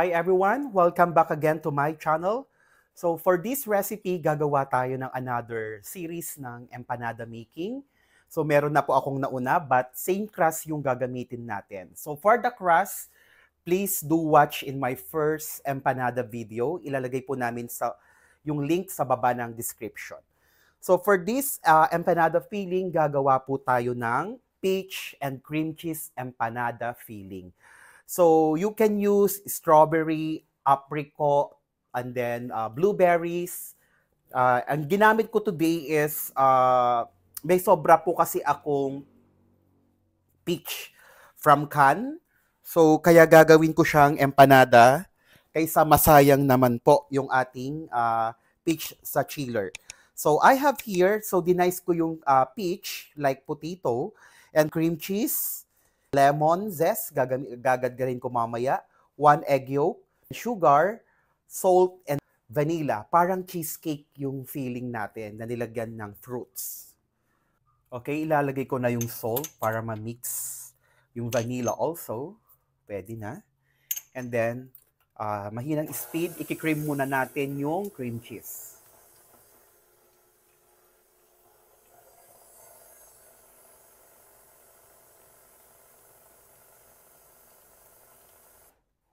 Hi everyone! Welcome back again to my channel. So for this recipe, gagawa tayo ng another series ng empanada making. So meron na po akong nauna but same crust yung gagamitin natin. So for the crust, please do watch in my first empanada video. Ilalagay po namin sa yung link sa baba ng description. So for this uh, empanada filling, gagawa po tayo ng peach and cream cheese empanada filling. So you can use strawberry, apricot, and then uh, blueberries. Uh, ang ginamit ko today is uh, may sobra po kasi akong peach from Cannes. So kaya gagawin ko siyang empanada kaysa masayang naman po yung ating uh, peach sa chiller. So I have here, so dinice ko yung uh, peach like potato and cream cheese lemon zest, gagadgarin ko mamaya, one egg yolk, sugar, salt, and vanilla. Parang cheesecake yung feeling natin na nilagyan ng fruits. Okay, ilalagay ko na yung salt para ma-mix yung vanilla also. Pwede na. And then, uh, mahinang speed, ikikrim muna natin yung cream cheese.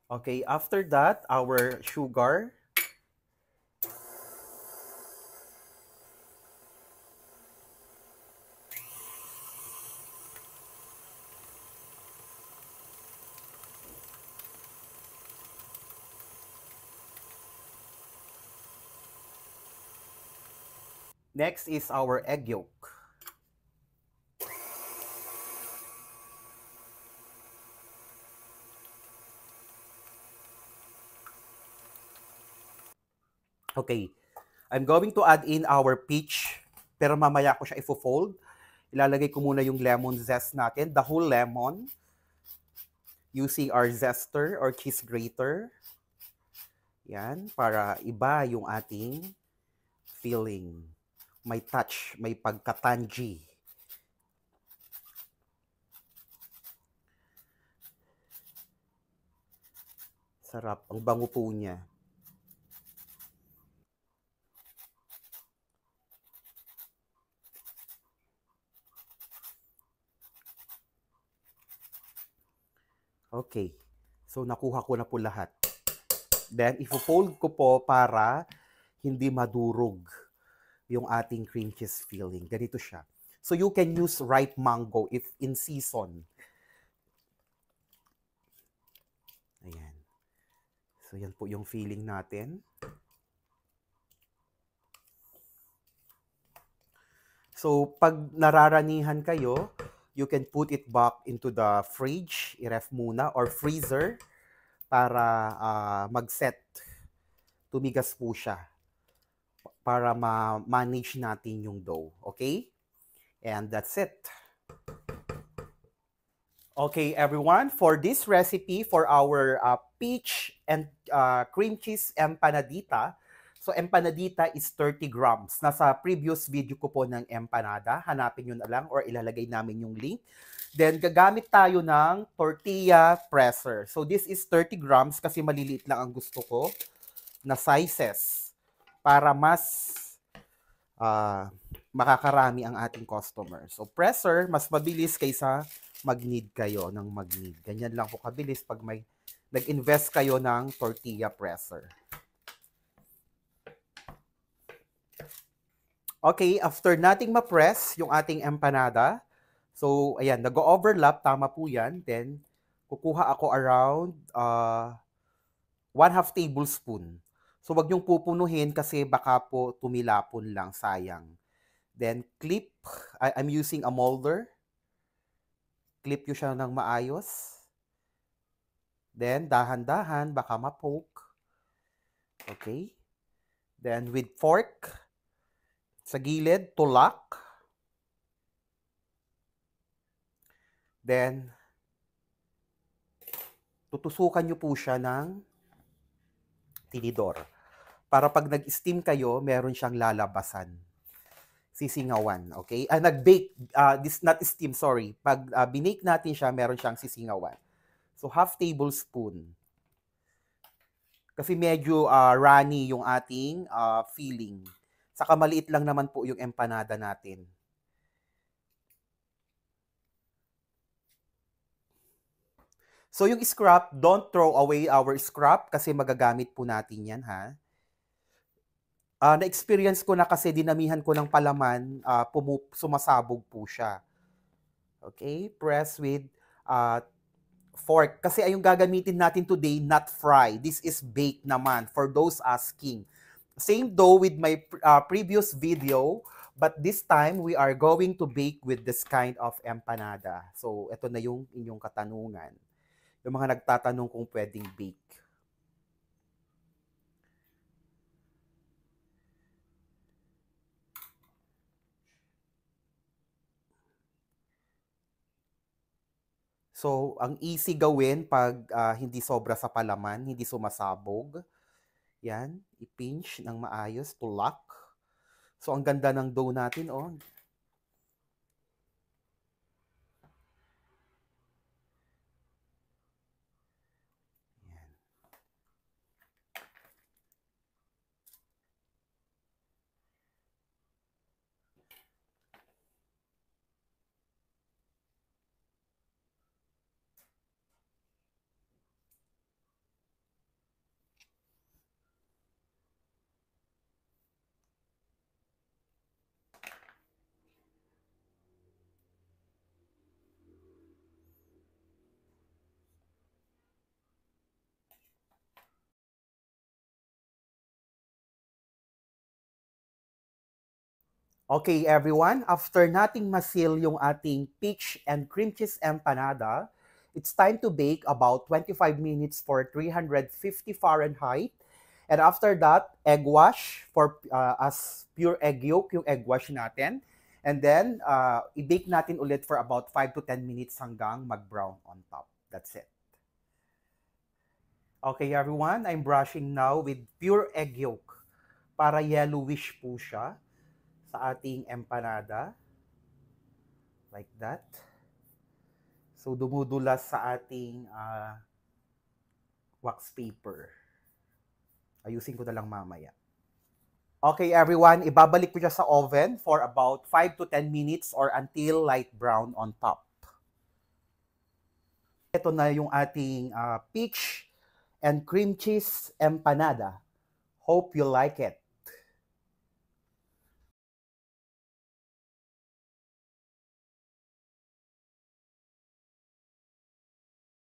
Okay, after that, our sugar. Next is our egg yolk. Okay. I'm going to add in our peach, pero mamaya ko siya ifo-fold. Ilalagay ko muna yung lemon zest natin, the whole lemon, using our zester or cheese grater. Yan, para iba yung ating feeling. May touch, may pagkatanji. Sarap. Ang bango po niya. Okay. So, nakuha ko na po lahat. Then, ipo-fold ko po para hindi madurog yung ating cream cheese filling. Ganito siya. So, you can use ripe mango if in season. Ayan. So, yan po yung filling natin. So, pag nararanihan kayo, you can put it back into the fridge, i-ref muna, or freezer para uh, mag-set. Tumigas po siya para ma-manage natin yung dough. Okay? And that's it. Okay, everyone, for this recipe for our uh, peach and uh, cream cheese empanadita, So, empanadita is 30 grams. Nasa previous video ko po ng empanada. Hanapin nyo na lang or ilalagay namin yung link. Then, gagamit tayo ng tortilla presser. So, this is 30 grams kasi maliliit lang ang gusto ko na sizes para mas uh, makakarami ang ating customers. So, presser, mas mabilis kaysa mag-need kayo ng mag-need. Ganyan lang po kabilis pag may nag-invest kayo ng tortilla presser. Okay, after nating ma-press yung ating empanada, so ayan, nag-overlap, tama po yan. Then, kukuha ako around uh, ah, 1 half tablespoon. So, wag niyong pupunuhin kasi baka po tumilapon lang, sayang. Then, clip. I- I'm using a molder. Clip yun siya ng maayos. Then, dahan-dahan, baka ma-poke. Okay? Then, with fork, sa gilid, tulak. Then, tutusukan nyo po siya ng tinidor. Para pag nag-steam kayo, meron siyang lalabasan. Sisingawan, okay? Ah, nag-bake, uh, this, not steam, sorry. Pag uh, binake natin siya, meron siyang sisingawan. So, half tablespoon. Kasi medyo uh, runny yung ating uh, feeling. Saka maliit lang naman po yung empanada natin. So yung scrap, don't throw away our scrap kasi magagamit po natin yan ha. Uh, na-experience ko na kasi dinamihan ko ng palaman, uh, pumu- sumasabog po siya. Okay, press with uh, fork. Kasi ayong gagamitin natin today, not fry. This is bake naman for those asking. Same dough with my uh, previous video, but this time we are going to bake with this kind of empanada. So, ito na yung inyong katanungan. Yung mga nagtatanong kung pwedeng bake. So, ang easy gawin pag uh, hindi sobra sa palaman, hindi sumasabog yan, i-pinch ng maayos to lock. So, ang ganda ng dough natin, oh. Okay everyone, after nating masil yung ating peach and cream cheese empanada, it's time to bake about 25 minutes for 350 Fahrenheit. And after that, egg wash for uh, as pure egg yolk yung egg wash natin. And then, uh, i-bake natin ulit for about 5 to 10 minutes hanggang mag-brown on top. That's it. Okay everyone, I'm brushing now with pure egg yolk para yellowish po siya sa ating empanada. Like that. So, dumudulas sa ating uh, wax paper. Ayusin ko na lang mamaya. Okay everyone, ibabalik ko siya sa oven for about 5 to 10 minutes or until light brown on top. Ito na yung ating uh, peach and cream cheese empanada. Hope you like it.